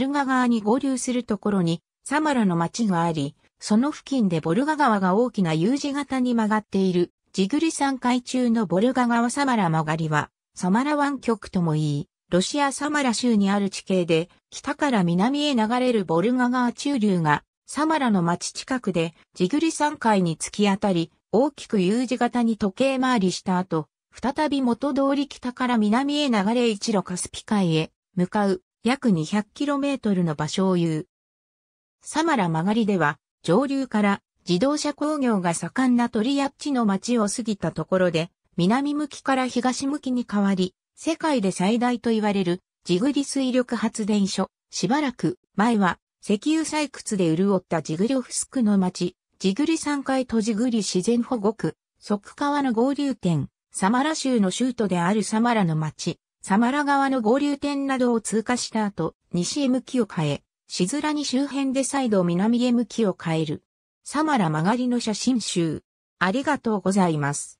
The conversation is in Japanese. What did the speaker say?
ルガ川に合流するところにサマラの町があり、その付近でボルガ川が大きな U 字型に曲がっている、ジグリ山海中のボルガ川サマラ曲がりは、サマラ湾曲ともいい、ロシアサマラ州にある地形で、北から南へ流れるボルガ川中流が、サマラの町近くで、ジグリ山海に突き当たり、大きく U 字型に時計回りした後、再び元通り北から南へ流れ一路カスピ海へ向かう約 200km の場所を言う。サマラ曲りでは、上流から自動車工業が盛んなトリ地ッチの町を過ぎたところで、南向きから東向きに変わり、世界で最大と言われるジグリ水力発電所。しばらく前は石油採掘で潤ったジグリョフスクの町、ジグリ山海とジグリ自然保護区、即川の合流点、サマラ州の州都であるサマラの町、サマラ川の合流点などを通過した後、西へ向きを変え、しずらに周辺で再度南へ向きを変える。サマラ曲がりの写真集。ありがとうございます。